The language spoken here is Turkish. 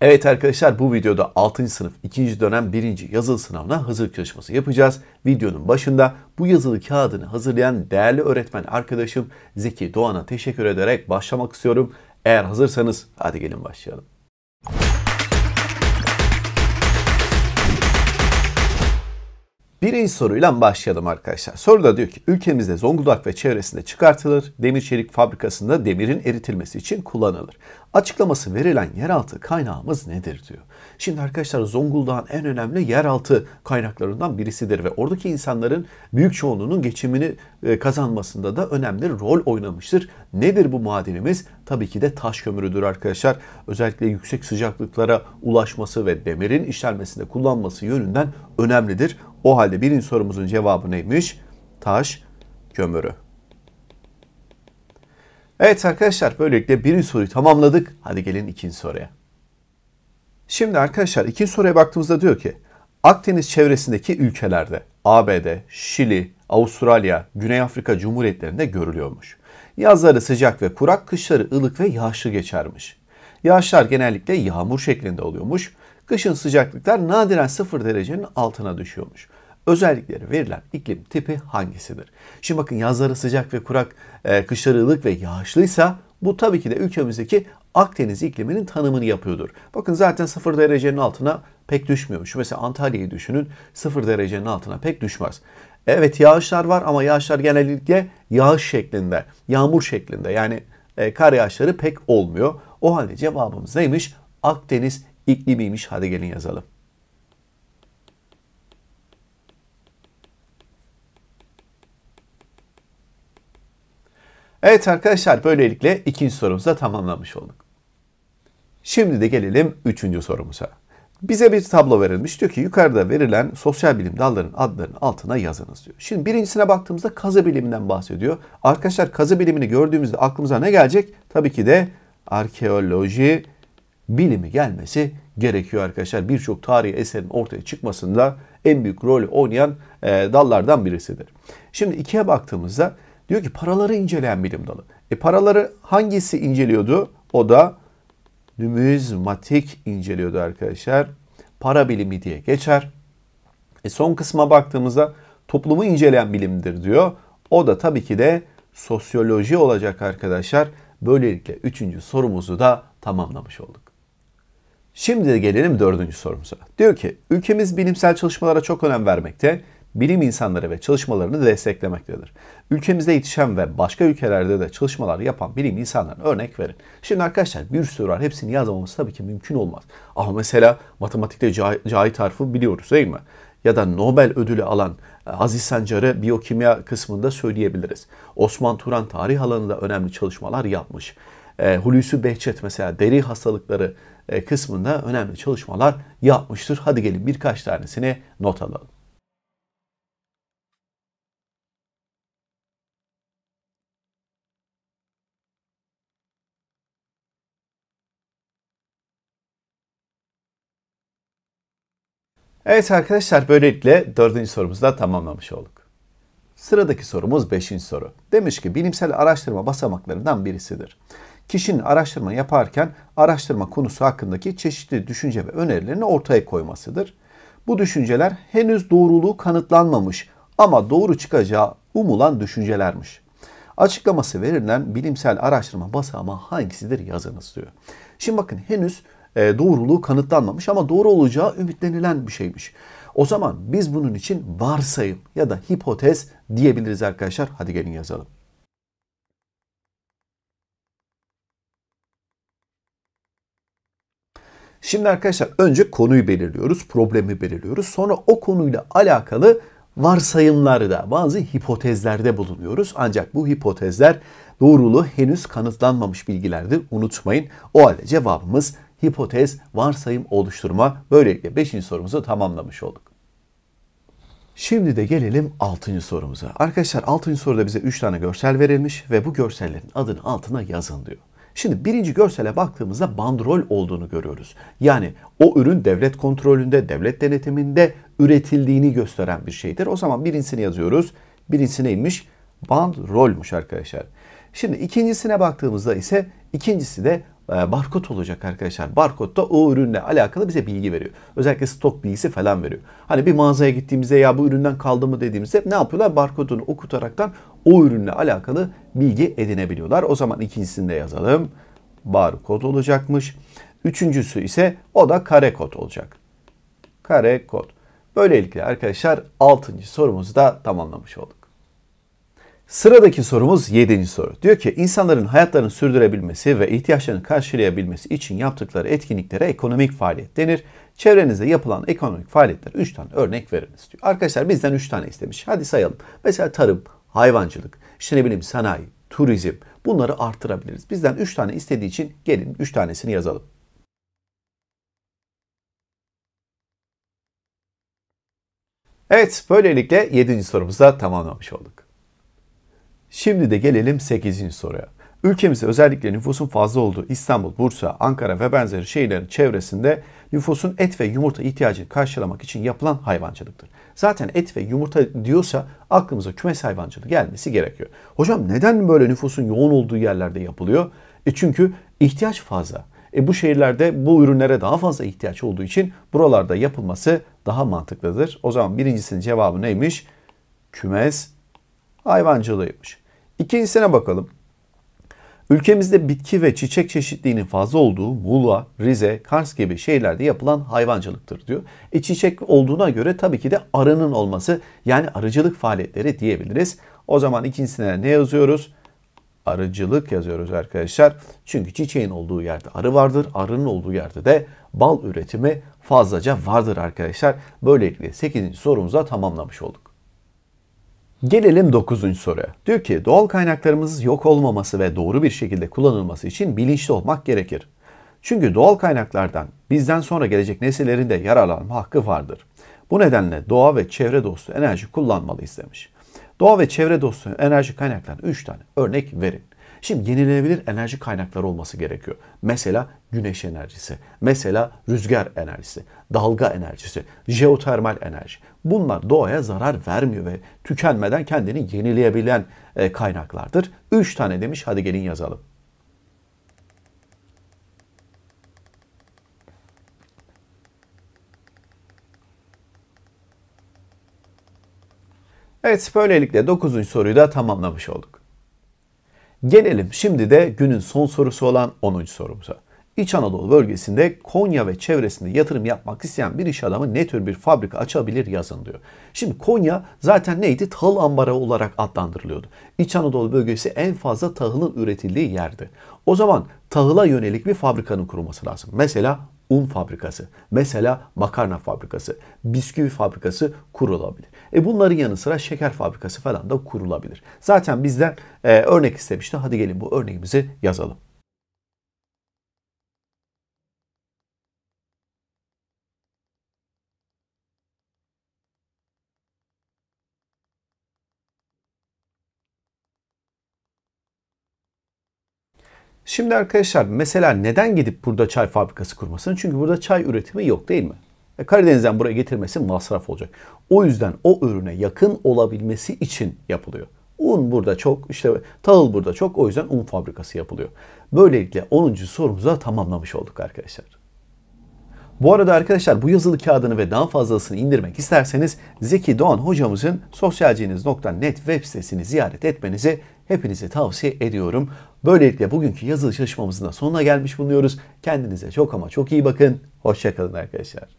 Evet arkadaşlar bu videoda 6. sınıf 2. dönem 1. yazılı sınavına hazırlık çalışması yapacağız. Videonun başında bu yazılı kağıdını hazırlayan değerli öğretmen arkadaşım Zeki Doğan'a teşekkür ederek başlamak istiyorum. Eğer hazırsanız hadi gelin başlayalım. Birinci soruyla başlayalım arkadaşlar. Soruda diyor ki ülkemizde Zonguldak ve çevresinde çıkartılır. Demir çelik fabrikasında demirin eritilmesi için kullanılır. Açıklaması verilen yeraltı kaynağımız nedir diyor. Şimdi arkadaşlar Zonguldak'ın en önemli yeraltı kaynaklarından birisidir ve oradaki insanların büyük çoğunluğunun geçimini e, kazanmasında da önemli rol oynamıştır. Nedir bu madenimiz? Tabii ki de taş kömürüdür arkadaşlar. Özellikle yüksek sıcaklıklara ulaşması ve demirin işlenmesinde kullanması yönünden önemlidir. O halde birinci sorumuzun cevabı neymiş? Taş kömürü. Evet arkadaşlar böylelikle birinci soruyu tamamladık. Hadi gelin ikinci soruya. Şimdi arkadaşlar ikinci soruya baktığımızda diyor ki Akdeniz çevresindeki ülkelerde ABD, Şili, Avustralya, Güney Afrika Cumhuriyetlerinde görülüyormuş. Yazları sıcak ve kurak, kışları ılık ve yağışlı geçermiş. Yağışlar genellikle yağmur şeklinde oluyormuş. Kışın sıcaklıklar nadiren 0 derecenin altına düşüyormuş. Özellikleri verilen iklim tipi hangisidir? Şimdi bakın yazları sıcak ve kurak, e, kışları ılık ve yağışlıysa bu tabii ki de ülkemizdeki Akdeniz ikliminin tanımını yapıyordur. Bakın zaten 0 derecenin altına pek düşmüyormuş. Mesela Antalya'yı düşünün 0 derecenin altına pek düşmez. Evet yağışlar var ama yağışlar genellikle yağış şeklinde, yağmur şeklinde yani e, kar yağışları pek olmuyor. O halde cevabımız neymiş? Akdeniz iklimiymiş. Hadi gelin yazalım. Evet arkadaşlar böylelikle ikinci sorumuzu da tamamlamış olduk. Şimdi de gelelim üçüncü sorumuza. Bize bir tablo verilmiş. Diyor ki yukarıda verilen sosyal bilim dallarının adlarının altına yazınız diyor. Şimdi birincisine baktığımızda kazı biliminden bahsediyor. Arkadaşlar kazı bilimini gördüğümüzde aklımıza ne gelecek? Tabii ki de arkeoloji, bilimi gelmesi gerekiyor arkadaşlar. Birçok tarihi eserin ortaya çıkmasında en büyük rol oynayan e, dallardan birisidir. Şimdi ikiye baktığımızda diyor ki paraları inceleyen bilim dalı. E paraları hangisi inceliyordu? O da numizmatik inceliyordu arkadaşlar. Para bilimi diye geçer. E son kısma baktığımızda toplumu inceleyen bilimdir diyor. O da tabii ki de sosyoloji olacak arkadaşlar. Böylelikle üçüncü sorumuzu da tamamlamış olduk. Şimdi de gelelim dördüncü sorumuza. Diyor ki ülkemiz bilimsel çalışmalara çok önem vermekte, bilim insanları ve çalışmalarını desteklemektedir. Ülkemizde yetişen ve başka ülkelerde de çalışmalar yapan bilim insanlarına örnek verin. Şimdi arkadaşlar bir sürü var. Hepsini yazmamız tabii ki mümkün olmaz. Ama mesela matematikte Cahit Arf'ı biliyoruz değil mi? Ya da Nobel ödülü alan e, Aziz Sancar'ı biyokimya kısmında söyleyebiliriz. Osman Turan tarih alanında önemli çalışmalar yapmış e, Hulusi Behçet mesela deri hastalıkları e, kısmında önemli çalışmalar yapmıştır. Hadi gelin birkaç tanesini not alalım. Evet arkadaşlar böylelikle dördüncü sorumuzu da tamamlamış olduk. Sıradaki sorumuz beşinci soru. Demiş ki bilimsel araştırma basamaklarından birisidir kişinin araştırma yaparken araştırma konusu hakkındaki çeşitli düşünce ve önerilerini ortaya koymasıdır. Bu düşünceler henüz doğruluğu kanıtlanmamış ama doğru çıkacağı umulan düşüncelermiş. Açıklaması verilen bilimsel araştırma basamağı hangisidir yazınız diyor. Şimdi bakın henüz e, doğruluğu kanıtlanmamış ama doğru olacağı ümitlenilen bir şeymiş. O zaman biz bunun için varsayım ya da hipotez diyebiliriz arkadaşlar. Hadi gelin yazalım. Şimdi arkadaşlar önce konuyu belirliyoruz, problemi belirliyoruz. Sonra o konuyla alakalı varsayımlarda, bazı hipotezlerde bulunuyoruz. Ancak bu hipotezler doğruluğu henüz kanıtlanmamış bilgilerdir. Unutmayın. O halde cevabımız hipotez, varsayım oluşturma. Böylelikle 5. sorumuzu tamamlamış olduk. Şimdi de gelelim 6. sorumuza. Arkadaşlar 6. soruda bize 3 tane görsel verilmiş ve bu görsellerin adını altına yazın diyor. Şimdi birinci görsele baktığımızda bandrol olduğunu görüyoruz. Yani o ürün devlet kontrolünde, devlet denetiminde üretildiğini gösteren bir şeydir. O zaman birincisini yazıyoruz. Birincisi neymiş? Bandrolmuş arkadaşlar. Şimdi ikincisine baktığımızda ise ikincisi de ee, barkod olacak arkadaşlar. Barkod da o ürünle alakalı bize bilgi veriyor. Özellikle stok bilgisi falan veriyor. Hani bir mağazaya gittiğimizde ya bu üründen kaldı mı dediğimizde ne yapıyorlar? Barkodunu okutaraktan o ürünle alakalı bilgi edinebiliyorlar. O zaman ikincisini de yazalım. Barkod olacakmış. Üçüncüsü ise o da kare kod olacak. Kare kod. Böylelikle arkadaşlar 6. sorumuzu da tamamlamış olduk. Sıradaki sorumuz 7. soru. Diyor ki insanların hayatlarını sürdürebilmesi ve ihtiyaçlarını karşılayabilmesi için yaptıkları etkinliklere ekonomik faaliyet denir. Çevrenizde yapılan ekonomik faaliyetler 3 tane örnek veriniz diyor. Arkadaşlar bizden 3 tane istemiş. Hadi sayalım. Mesela tarım, hayvancılık, işte ne bileyim sanayi, turizm bunları artırabiliriz. Bizden 3 tane istediği için gelin 3 tanesini yazalım. Evet böylelikle 7. sorumuzu da tamamlamış olduk. Şimdi de gelelim 8. soruya. Ülkemizde özellikle nüfusun fazla olduğu İstanbul, Bursa, Ankara ve benzeri şehirlerin çevresinde nüfusun et ve yumurta ihtiyacını karşılamak için yapılan hayvancılıktır. Zaten et ve yumurta diyorsa aklımıza kümes hayvancılığı gelmesi gerekiyor. Hocam neden böyle nüfusun yoğun olduğu yerlerde yapılıyor? E çünkü ihtiyaç fazla. E bu şehirlerde bu ürünlere daha fazla ihtiyaç olduğu için buralarda yapılması daha mantıklıdır. O zaman birincisinin cevabı neymiş? Kümes hayvancılığıymış. İkincisine bakalım. Ülkemizde bitki ve çiçek çeşitliğinin fazla olduğu Muğla, Rize, Kars gibi şehirlerde yapılan hayvancılıktır diyor. E çiçek olduğuna göre tabii ki de arının olması yani arıcılık faaliyetleri diyebiliriz. O zaman ikincisine ne yazıyoruz? Arıcılık yazıyoruz arkadaşlar. Çünkü çiçeğin olduğu yerde arı vardır. Arının olduğu yerde de bal üretimi fazlaca vardır arkadaşlar. Böylelikle 8. sorumuza tamamlamış olduk. Gelelim 9. soruya. Diyor ki doğal kaynaklarımız yok olmaması ve doğru bir şekilde kullanılması için bilinçli olmak gerekir. Çünkü doğal kaynaklardan bizden sonra gelecek nesillerin de yararlanma hakkı vardır. Bu nedenle doğa ve çevre dostu enerji kullanmalı istemiş. Doğa ve çevre dostu enerji kaynaklarından 3 tane örnek verin. Şimdi yenilenebilir enerji kaynakları olması gerekiyor. Mesela güneş enerjisi, mesela rüzgar enerjisi, dalga enerjisi, jeotermal enerji. Bunlar doğaya zarar vermiyor ve tükenmeden kendini yenileyebilen e, kaynaklardır. Üç tane demiş hadi gelin yazalım. Evet böylelikle 9. soruyu da tamamlamış olduk. Gelelim şimdi de günün son sorusu olan 10. sorumuza. İç Anadolu bölgesinde Konya ve çevresinde yatırım yapmak isteyen bir iş adamı ne tür bir fabrika açabilir yazın diyor. Şimdi Konya zaten neydi? Tahıl ambarı olarak adlandırılıyordu. İç Anadolu bölgesi en fazla tahılın üretildiği yerdi. O zaman tahıla yönelik bir fabrikanın kurulması lazım. Mesela un fabrikası, mesela makarna fabrikası, bisküvi fabrikası kurulabilir. E bunların yanı sıra şeker fabrikası falan da kurulabilir. Zaten bizden e, örnek istemişti. Hadi gelin bu örneğimizi yazalım. Şimdi arkadaşlar mesela neden gidip burada çay fabrikası kurmasın? Çünkü burada çay üretimi yok değil mi? E Karadeniz'den buraya getirmesi masraf olacak. O yüzden o ürüne yakın olabilmesi için yapılıyor. Un burada çok, işte tahıl burada çok. O yüzden un fabrikası yapılıyor. Böylelikle 10. sorumuzu da tamamlamış olduk arkadaşlar. Bu arada arkadaşlar bu yazılı kağıdını ve daha fazlasını indirmek isterseniz Zeki Doğan hocamızın sosyalceniz.net web sitesini ziyaret etmenizi hepinize tavsiye ediyorum. Böylelikle bugünkü yazılı çalışmamızın da sonuna gelmiş bulunuyoruz. Kendinize çok ama çok iyi bakın. Hoşçakalın arkadaşlar.